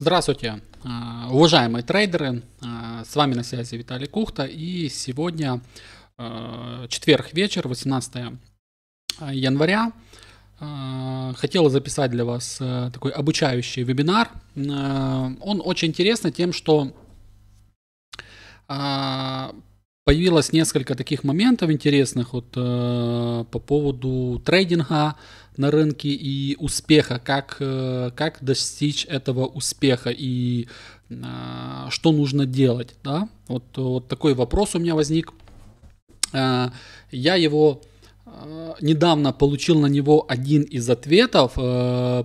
Здравствуйте, а, уважаемые трейдеры, а, с вами на связи Виталий Кухта и сегодня а, четверг вечер, 18 января. Хотел записать для вас такой обучающий вебинар. Он очень интересный тем, что появилось несколько таких моментов интересных вот, по поводу трейдинга, на рынке и успеха, как, э, как достичь этого успеха и а, что нужно делать. Да? Вот, вот такой вопрос у меня возник. А, я его а, недавно получил на него один из ответов э,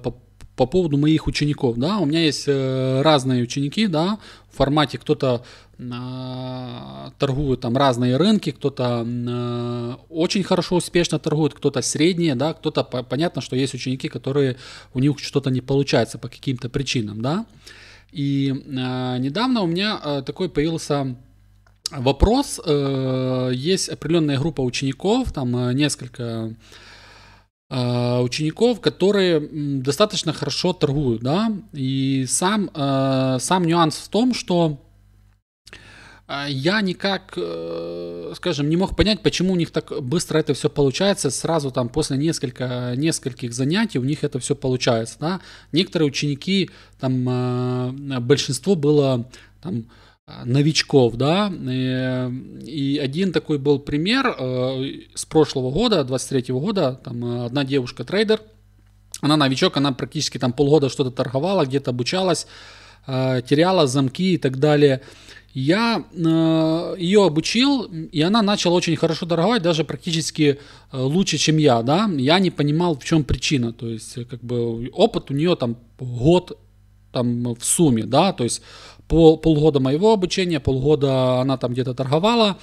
по по поводу моих учеников, да, у меня есть э, разные ученики, да, в формате кто-то э, торгует там разные рынки, кто-то э, очень хорошо, успешно торгует, кто-то средние, да, кто-то, понятно, что есть ученики, которые, у них что-то не получается по каким-то причинам, да, и э, недавно у меня э, такой появился вопрос, э, есть определенная группа учеников, там э, несколько э, Э, учеников, которые достаточно хорошо торгуют, да, и сам, э, сам нюанс в том, что э, я никак, скажем, не мог понять, почему у них так быстро это все получается. Сразу там после несколько, нескольких занятий у них это все получается. Да? Некоторые ученики, там большинство было там, новичков, да, э, и один такой был пример э, с прошлого года, 23 года, там э, одна девушка-трейдер, она новичок, она практически там полгода что-то торговала, где-то обучалась, теряла замки и так далее. Я ее обучил, и она начала очень хорошо торговать, даже практически лучше, чем я, да. Я не понимал, в чем причина, то есть как бы опыт у нее там год там в сумме, да, то есть пол, полгода моего обучения, полгода она там где-то торговала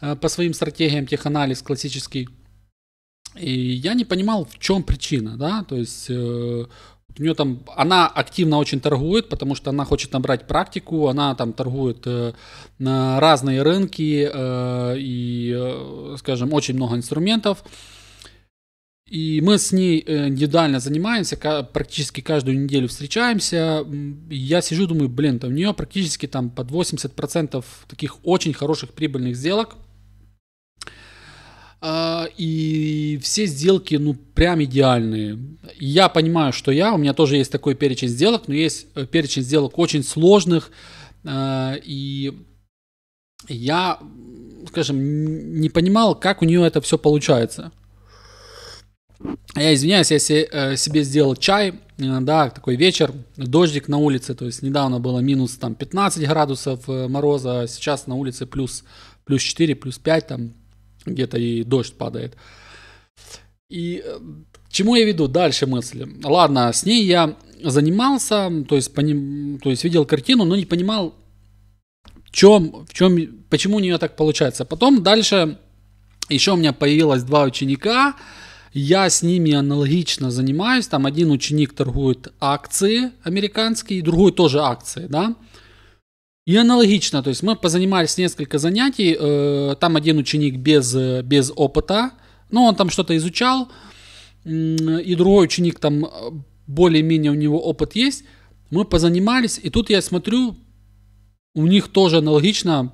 э, по своим стратегиям теханализ классический. И я не понимал, в чем причина, да, то есть э, у нее там, она активно очень торгует, потому что она хочет набрать практику, она там торгует э, на разные рынки э, и, э, скажем, очень много инструментов. Э, и мы с ней э, индивидуально занимаемся, практически каждую неделю встречаемся. Я сижу, думаю, блин, там у нее практически там под 80% таких очень хороших прибыльных сделок. А, и все сделки, ну, прям идеальные. Я понимаю, что я, у меня тоже есть такой перечень сделок, но есть э, перечень сделок очень сложных. А, и я, скажем, не понимал, как у нее это все получается. А я извиняюсь, я э, себе сделал чай, э, да, такой вечер, дождик на улице, то есть недавно было минус там 15 градусов э, мороза, а сейчас на улице плюс, плюс 4, плюс 5 там где-то и дождь падает. И к чему я веду дальше мысли? Ладно, с ней я занимался, то есть, поним, то есть видел картину, но не понимал, в чем, в чем, почему у нее так получается. Потом дальше еще у меня появилось два ученика, я с ними аналогично занимаюсь. Там один ученик торгует акции американские, другой тоже акции, да. И аналогично, то есть мы позанимались несколько занятий. Э, там один ученик без, без опыта, но он там что-то изучал. И другой ученик там э, более-менее у него опыт есть. Мы позанимались, и тут я смотрю, у них тоже аналогично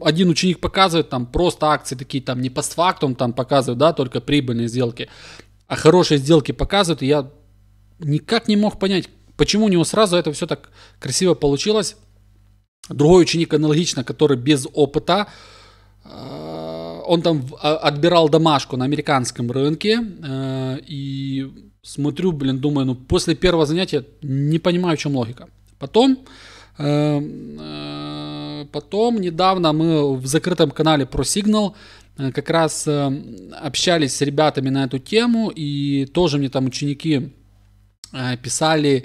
один ученик показывает там просто акции такие там не постфактум там показывают, да, только прибыльные сделки, а хорошие сделки показывают, и я никак не мог понять, почему у него сразу это все так красиво получилось. Другой ученик аналогично, который без опыта, э, он там а, отбирал домашку на американском рынке, э, и смотрю, блин, думаю, ну после первого занятия не понимаю, в чем логика. Потом э, Потом недавно мы в закрытом канале про Signal э, как раз э, общались с ребятами на эту тему, и тоже мне там ученики э, писали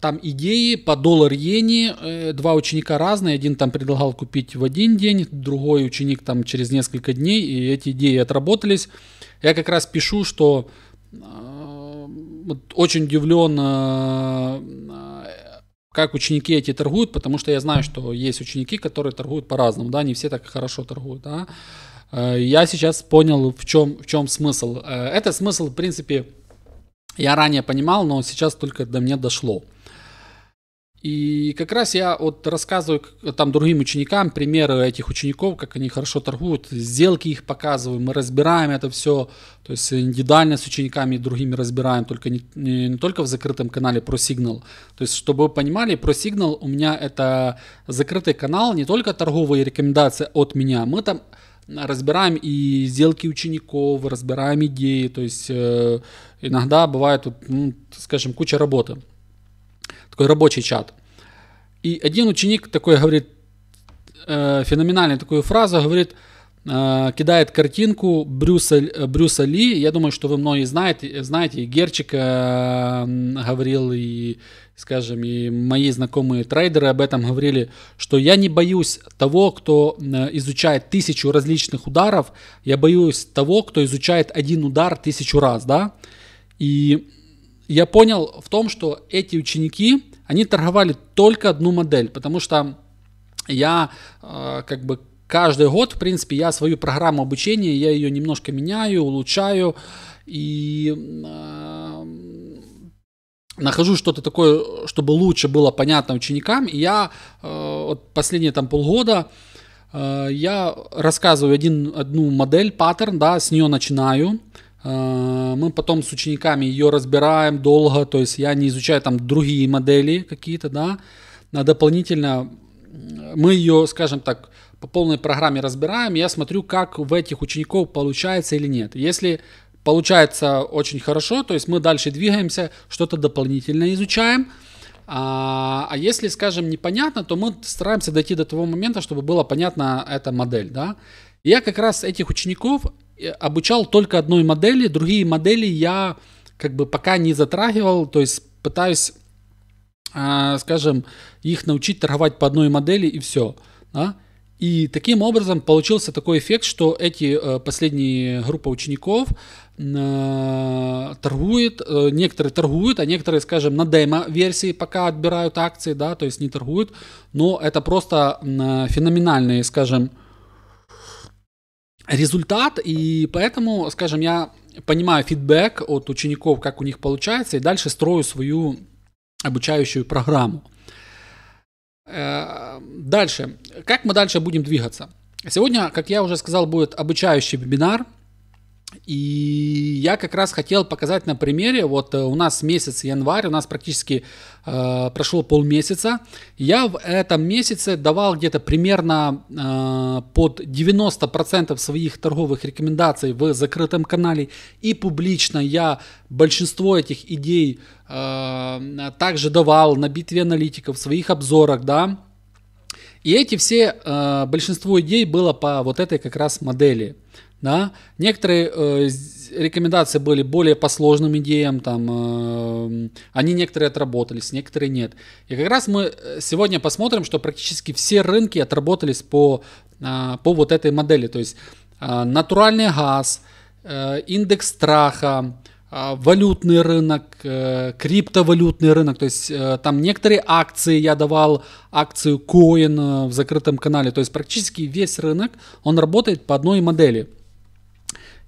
там идеи по доллар иене, два ученика разные, один там предлагал купить в один день, другой ученик там через несколько дней, и эти идеи отработались. Я как раз пишу, что очень удивлен как ученики эти торгуют, потому что я знаю, что есть ученики, которые торгуют по-разному, да, не все так хорошо торгуют, да. Э, я сейчас понял, в чем, в чем смысл. Э, Это смысл, в принципе, я ранее понимал, но сейчас только до меня дошло. И как раз я вот рассказываю там другим ученикам примеры этих учеников, как они хорошо торгуют, сделки их показываю, мы разбираем это все, то есть индивидуально с учениками и другими разбираем, только не, не, не только в закрытом канале про сигнал. То есть, чтобы вы понимали, про сигнал у меня это закрытый канал, не только торговые рекомендации от меня, мы там разбираем и сделки учеников, разбираем идеи, то есть э, иногда бывает, ну, скажем, куча работы такой рабочий чат. И один ученик такой говорит, э, феноменальную такую фразу, говорит, э, кидает картинку Брюса, э, Брюса Ли. Я думаю, что вы многие знаете, знаете и Герчик э, говорил, и, скажем, и мои знакомые трейдеры об этом говорили, что я не боюсь того, кто э, изучает тысячу различных ударов, я боюсь того, кто изучает один удар тысячу раз, да, и я понял в том, что эти ученики, они торговали только одну модель, потому что я э, как бы каждый год, в принципе, я свою программу обучения, я ее немножко меняю, улучшаю и э, нахожу что-то такое, чтобы лучше было понятно ученикам. И я э, вот последние там полгода э, я рассказываю один, одну модель, паттерн, да, с нее начинаю, мы потом с учениками ее разбираем долго, то есть я не изучаю там другие модели какие-то, да, а дополнительно мы ее, скажем так, по полной программе разбираем, я смотрю, как в этих учеников получается или нет. Если получается очень хорошо, то есть мы дальше двигаемся, что-то дополнительно изучаем, а, а если, скажем, непонятно, то мы стараемся дойти до того момента, чтобы было понятно эта модель, да. Я как раз этих учеников обучал только одной модели, другие модели я как бы пока не затрагивал, то есть пытаюсь, а, скажем, их научить торговать по одной модели и все. Да? И таким образом получился такой эффект, что эти э, последние группа учеников э, торгует, э, некоторые торгуют, а некоторые, скажем, на демо-версии пока отбирают акции, да, то есть не торгуют, но это просто феноменальные, скажем, результат, и поэтому, скажем, я понимаю фидбэк от учеников, как у них получается, и дальше строю свою обучающую программу. Э, дальше. Как мы дальше будем двигаться? Сегодня, как я уже сказал, будет обучающий вебинар – и я как раз хотел показать на примере, вот э, у нас месяц январь, у нас практически э, прошло полмесяца. Я в этом месяце давал где-то примерно э, под 90% своих торговых рекомендаций в закрытом канале. И публично я большинство этих идей э, также давал на битве аналитиков, в своих обзорах, да. И эти все, э, большинство идей было по вот этой как раз модели. Да? Некоторые э, рекомендации были более по сложным идеям, там, э, они некоторые отработались, некоторые нет. И как раз мы э, сегодня посмотрим, что практически все рынки отработались по, э, по вот этой модели. То есть э, натуральный газ, э, индекс страха, а, валютный рынок, э, криптовалютный рынок, то есть э, там некоторые акции, я давал акцию Coin в закрытом канале, то есть практически весь рынок, он работает по одной модели –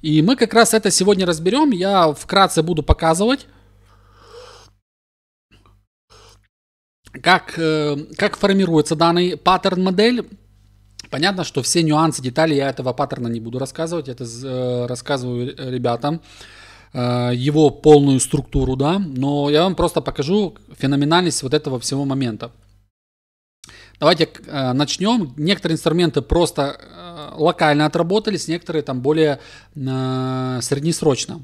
и мы как раз это сегодня разберем. Я вкратце буду показывать, как, э, как формируется данный паттерн-модель. Понятно, что все нюансы, детали я этого паттерна не буду рассказывать. Это э, рассказываю ребятам э, его полную структуру, да, но я вам просто покажу феноменальность вот этого всего момента. Давайте э, начнем. Некоторые инструменты просто э, локально отработались, некоторые там более э, среднесрочно.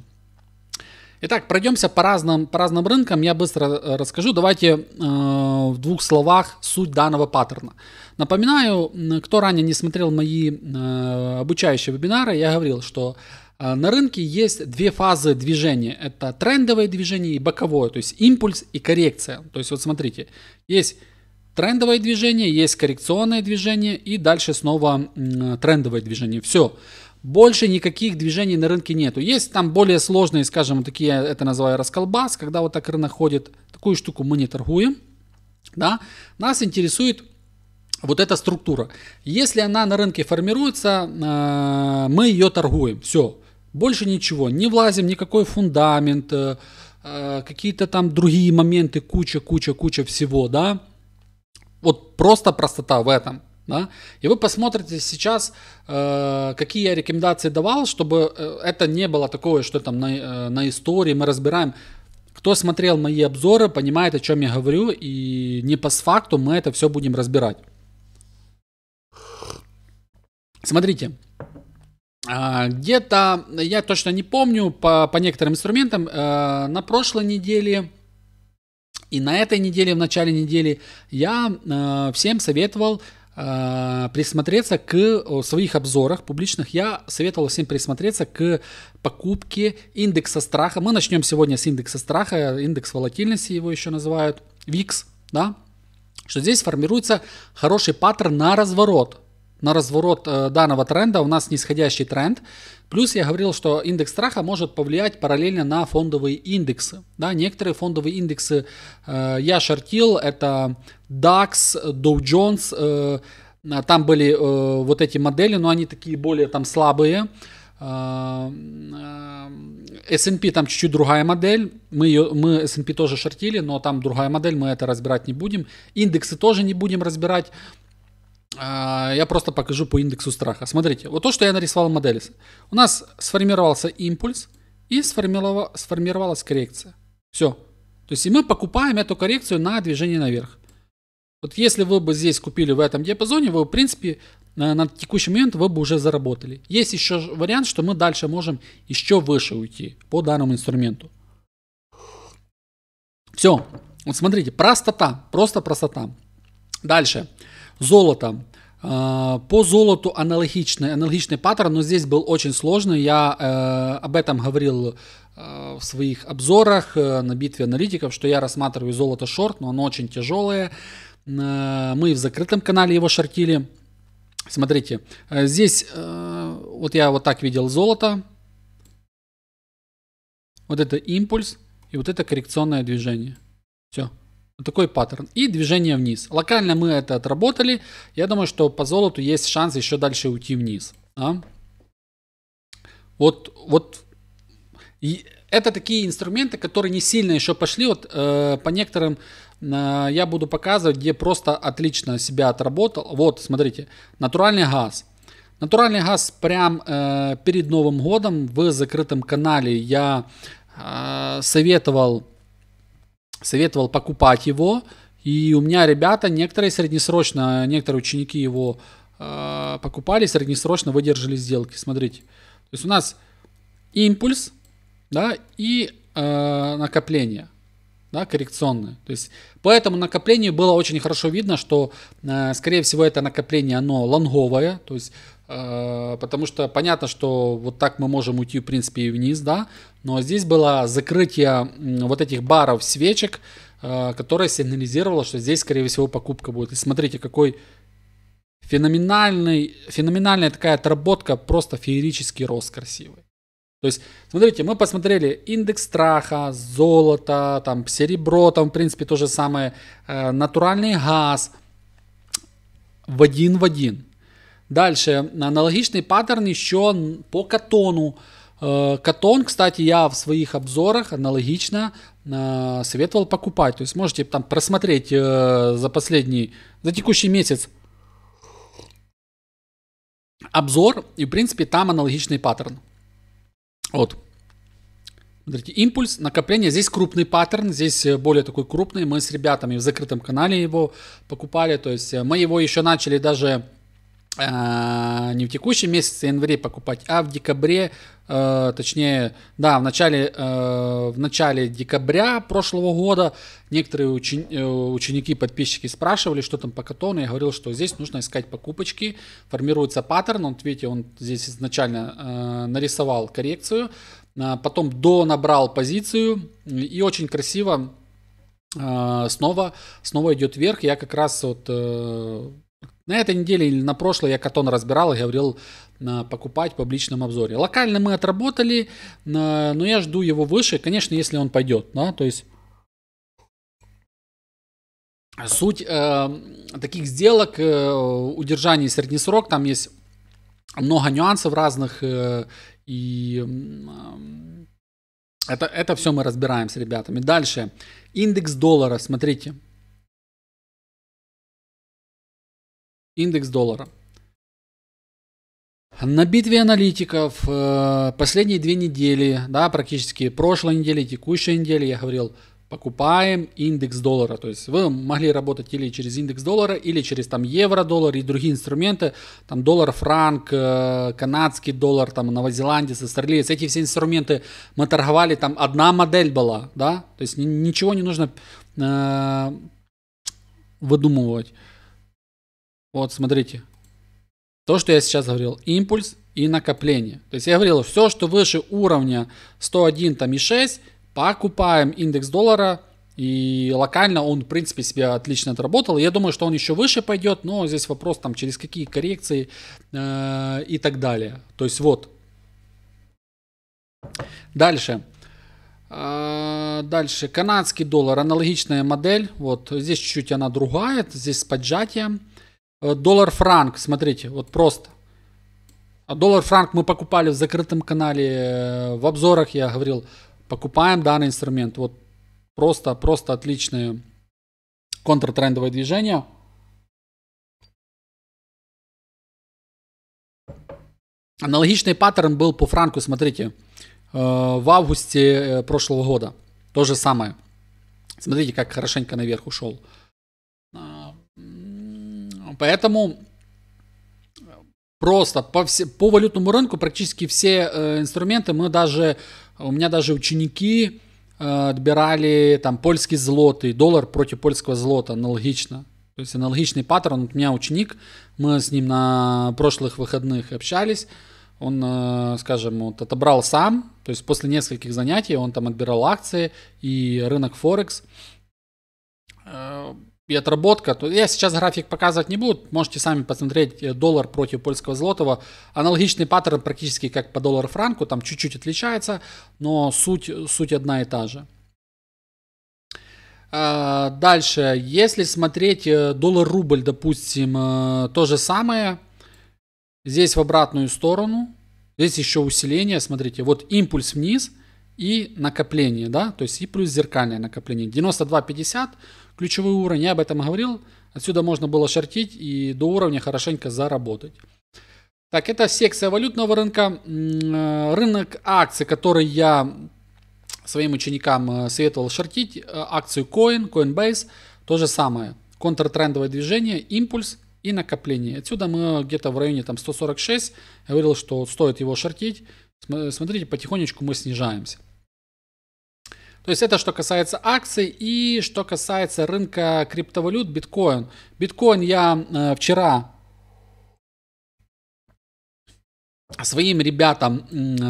Итак, пройдемся по разным, по разным рынкам. Я быстро э, расскажу. Давайте э, в двух словах суть данного паттерна. Напоминаю, кто ранее не смотрел мои э, обучающие вебинары, я говорил, что э, на рынке есть две фазы движения. Это трендовое движение и боковое, то есть импульс и коррекция. То есть вот смотрите, есть трендовое движение, есть коррекционное движение и дальше снова трендовое движение. Все. Больше никаких движений на рынке нету. Есть там более сложные, скажем, такие, я это называю расколбас, когда вот так рынок ходит. Такую штуку мы не торгуем. Да? Нас интересует вот эта структура. Если она на рынке формируется, э, мы ее торгуем. Все. Больше ничего. Не влазим, никакой фундамент, э, э, какие-то там другие моменты, куча, куча, куча всего, да. Вот просто простота в этом. Да? И вы посмотрите сейчас, э, какие я рекомендации давал, чтобы э, это не было такое, что там на, э, на истории мы разбираем. Кто смотрел мои обзоры, понимает, о чем я говорю, и не по факту мы это все будем разбирать. Смотрите, а, где-то, я точно не помню, по, по некоторым инструментам, э, на прошлой неделе и на этой неделе, в начале недели, я э, всем советовал э, присмотреться к в своих обзорах публичных. Я советовал всем присмотреться к покупке индекса страха. Мы начнем сегодня с индекса страха, индекс волатильности его еще называют, VIX, да, что здесь формируется хороший паттерн на разворот на разворот э, данного тренда. У нас нисходящий тренд. Плюс я говорил, что индекс страха может повлиять параллельно на фондовые индексы. Да, некоторые фондовые индексы э, я шортил, это DAX, Dow Jones, э, а там были э, вот эти модели, но они такие более там слабые. Э, э, S&P там чуть-чуть другая модель, мы, ее, мы S&P тоже шортили, но там другая модель, мы это разбирать не будем. Индексы тоже не будем разбирать, а, я просто покажу по индексу страха. Смотрите, вот то, что я нарисовал в модели. У нас сформировался импульс и сформировалась коррекция. Все. То есть и мы покупаем эту коррекцию на движение наверх. Вот если вы бы здесь купили в этом диапазоне, вы, в принципе, на, текущий момент вы бы уже заработали. Есть еще вариант, что мы дальше можем еще выше уйти по данному инструменту. Все. Вот смотрите, простота. Просто простота. Дальше. Дальше. Золото. А, по золоту аналогичный, аналогичный паттерн, но здесь был очень сложный. Я э, об этом говорил э, в своих обзорах э, на битве аналитиков, что я рассматриваю золото шорт, но оно очень тяжелое. Мы в закрытом канале его шортили. Смотрите, здесь вот я вот так видел золото. Вот это импульс и вот это коррекционное движение. Все такой паттерн. И движение вниз. Локально мы это отработали. Я думаю, что по золоту есть шанс еще дальше уйти вниз. А? Вот, вот и это такие инструменты, которые не сильно еще пошли. Вот э, по некоторым э, я буду показывать, где просто отлично себя отработал. Вот, смотрите, натуральный газ. Натуральный газ прям э, перед Новым годом в закрытом канале я э, советовал советовал покупать его. И у меня ребята, некоторые среднесрочно, некоторые ученики его э, покупали, среднесрочно выдержали сделки. Смотрите. То есть у нас импульс да, и э, накопление да, коррекционные. То есть по этому накоплению было очень хорошо видно, что, э, скорее всего, это накопление, оно лонговое, то есть э, Потому что понятно, что вот так мы можем уйти, в принципе, и вниз, да. Но здесь было закрытие э, вот этих баров свечек, э, которое сигнализировало, что здесь, скорее всего, покупка будет. И смотрите, какой феноменальный, феноменальная такая отработка, просто феерический рост красивый. То есть, смотрите, мы посмотрели индекс страха, золото, там, серебро, там, в принципе, то же самое, э, натуральный газ, в один в один. Дальше, аналогичный паттерн еще по катону. Э, катон, кстати, я в своих обзорах аналогично э, советовал покупать. То есть, можете там просмотреть э, за последний, за текущий месяц обзор, и, в принципе, там аналогичный паттерн. Вот. Смотрите, импульс, накопление. Здесь крупный паттерн, здесь э, более такой крупный. Мы с ребятами в закрытом канале его покупали. То есть э, мы его еще начали даже а, не в текущем месяце, январе покупать, а в декабре, э, точнее, да, в начале, э, в начале декабря прошлого года некоторые учени, э, ученики, подписчики спрашивали, что там по катону. Я говорил, что здесь нужно искать покупочки, формируется паттерн. Он, видите, он здесь изначально э, нарисовал коррекцию, э, потом до набрал позицию и очень красиво э, снова, снова идет вверх. Я как раз вот э, на этой неделе или на прошлой я Катон разбирал и говорил э, покупать в публичном обзоре. Локально мы отработали, э, но я жду его выше, конечно, если он пойдет. Да? То есть суть э, таких сделок, э, удержание средний срок, там есть много нюансов разных, э, и э, это, это все мы разбираем с ребятами. Дальше, индекс доллара, смотрите, индекс доллара. На битве аналитиков э, последние две недели, да, практически прошлой недели, текущей недели, я говорил, покупаем индекс доллара. То есть вы могли работать или через индекс доллара, или через там евро-доллар и другие инструменты, там доллар-франк, э, канадский доллар, там новозеландец, австралиец. Эти все инструменты мы торговали, там одна модель была, да, то есть ничего не нужно э, выдумывать. Вот, смотрите. То, что я сейчас говорил, импульс и накопление. То есть я говорил, все, что выше уровня 101 там, и 6, покупаем индекс доллара, и локально он, в принципе, себя отлично отработал. Я думаю, что он еще выше пойдет, но здесь вопрос, там, через какие коррекции э, и так далее. То есть вот. Дальше. Э, дальше. Канадский доллар. Аналогичная модель. Вот здесь чуть-чуть она другая. Здесь с поджатием. Э, доллар-франк, смотрите, вот просто. А доллар-франк мы покупали в закрытом канале, э, в обзорах я говорил, покупаем данный инструмент. Вот просто, просто отличное контртрендовое движение. Аналогичный паттерн был по франку, смотрите, э, в августе прошлого года. То же самое. Смотрите, как хорошенько наверх ушел. Поэтому просто по, все, по валютному рынку практически все э, инструменты мы даже, у меня даже ученики э, отбирали там польский злотый, доллар против польского злота, аналогично. То есть аналогичный паттерн. у меня ученик, мы с ним на прошлых выходных общались, он, э, скажем, вот отобрал сам, то есть после нескольких занятий он там отбирал акции и рынок Форекс. Э, и отработка. То я сейчас график показывать не буду, можете сами посмотреть э, доллар против польского злотого. Аналогичный паттерн практически как по доллару-франку, там чуть-чуть отличается, но суть, суть одна и та же. А, дальше, если смотреть э, доллар-рубль, допустим, э, то же самое. Здесь в обратную сторону. Здесь еще усиление, смотрите, вот импульс вниз – и накопление, да, то есть и плюс зеркальное накопление. 92.50, ключевой уровень, я об этом говорил, отсюда можно было шортить и до уровня хорошенько заработать. Так, это секция валютного рынка. Э, рынок акций, который я своим ученикам э, советовал шортить, э, акцию Coin, Coinbase, то же самое. Контртрендовое движение, импульс и накопление. Отсюда мы где-то в районе там 146, я говорил, что стоит его шортить. Смотрите, потихонечку мы снижаемся. То есть это что касается акций и что касается рынка криптовалют, биткоин. Биткоин я э, вчера своим ребятам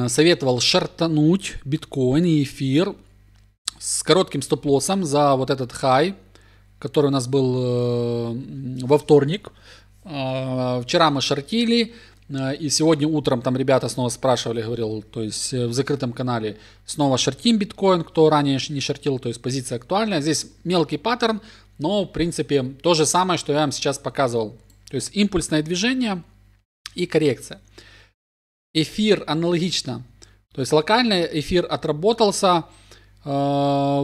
советовал шартануть биткоин и эфир с коротким стоп-лоссом за вот этот хай, который у нас был э, во вторник. Э, вчера мы шортили, Э, и сегодня утром там ребята снова спрашивали, говорил, то есть э, в закрытом канале снова шортим биткоин, кто ранее не шортил, то есть позиция актуальная. Здесь мелкий паттерн, но в принципе то же самое, что я вам сейчас показывал. То есть импульсное движение и коррекция. Эфир аналогично. То есть локальный эфир отработался э,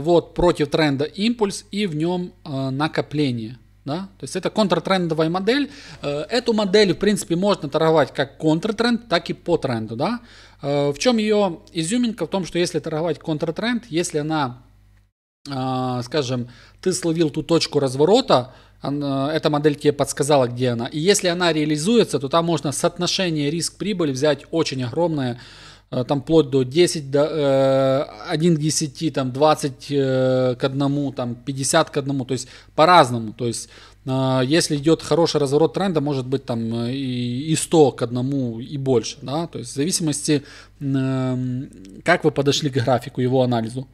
вот против тренда импульс и в нем э, накопление. Да? То есть это контртрендовая модель. Э, эту модель, в принципе, можно торговать как контртренд, так и по тренду. Да? Э, в чем ее изюминка? В том, что если торговать контртренд, если она, э, скажем, ты словил ту точку разворота, эта модель тебе подсказала, где она. И если она реализуется, то там можно соотношение риск-прибыль взять очень огромное Э, там вплоть до 10, до, 1 э, к 10, там 20 э, к 1, там 50 к 1, то есть по-разному. То есть если идет хороший разворот тренда, может быть там и 100 к 1 и больше. Да? То есть в зависимости, как вы подошли к графику, его анализу.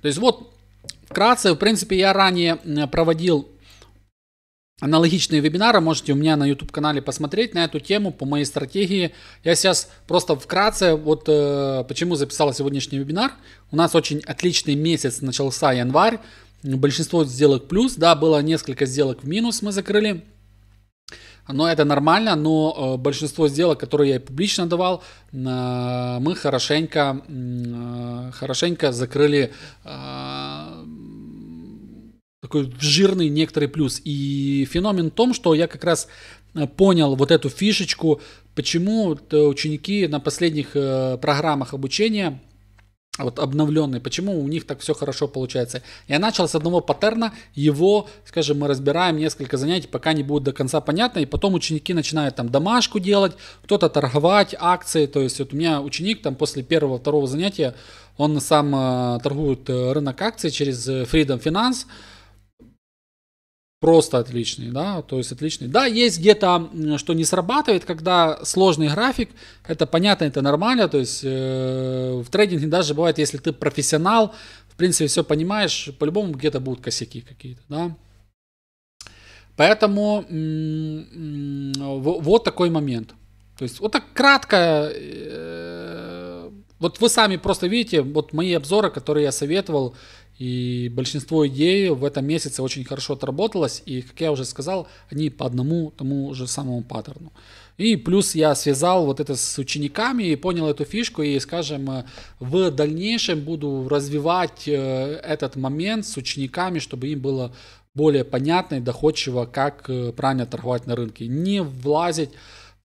То есть вот вкратце, в принципе, я ранее проводил аналогичные вебинары можете у меня на YouTube-канале посмотреть на эту тему, по моей стратегии. Я сейчас просто вкратце, вот э, почему записал сегодняшний вебинар. У нас очень отличный месяц начался январь, большинство сделок плюс, да, было несколько сделок в минус мы закрыли. Но это нормально, но э, большинство сделок, которые я публично давал, э, мы хорошенько, э, хорошенько закрыли такой жирный некоторый плюс. И феномен в том, что я как раз э, понял вот эту фишечку, почему э, ученики на последних э, программах обучения вот обновленный, почему у них так все хорошо получается. Я начал с одного паттерна, его, скажем, мы разбираем несколько занятий, пока не будет до конца понятно, и потом ученики начинают там домашку делать, кто-то торговать, акции, то есть вот у меня ученик там после первого-второго занятия, он сам торгует рынок акций через Freedom Finance, просто отличный, да, то есть отличный. Да, есть где-то, что не срабатывает, когда сложный график, это понятно, это нормально, то есть э, в трейдинге даже бывает, если ты профессионал, в принципе, все понимаешь, по-любому где-то будут косяки какие-то, да. Поэтому вот такой момент. То есть вот так кратко, э, вот вы сами просто видите, вот мои обзоры, которые я советовал, и большинство идей в этом месяце очень хорошо отработалось, и, как я уже сказал, они по одному тому же самому паттерну. И плюс я связал вот это с учениками и понял эту фишку, и, скажем, в дальнейшем буду развивать э, этот момент с учениками, чтобы им было более понятно и доходчиво, как э, правильно торговать на рынке. Не влазить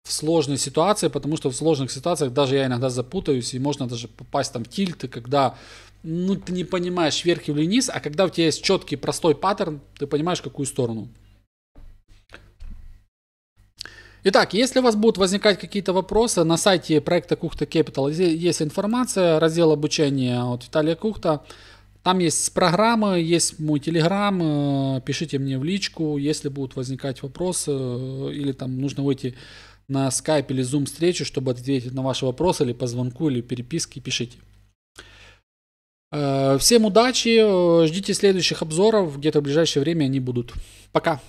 в сложные ситуации, потому что в сложных ситуациях даже я иногда запутаюсь, и можно даже попасть там в тильты, когда ну, ты не понимаешь, вверх или вниз, а когда у тебя есть четкий, простой паттерн, ты понимаешь, какую сторону. Итак, если у вас будут возникать какие-то вопросы, на сайте проекта Кухта Capital есть информация, раздел обучения от Виталия Кухта. Там есть программы, есть мой телеграм, э, пишите мне в личку, если будут возникать вопросы, э, или там нужно выйти на скайп или зум встречу, чтобы ответить на ваши вопросы, или по звонку, или переписке, пишите. Э, всем удачи, э, ждите следующих обзоров, где-то в ближайшее время они будут. Пока!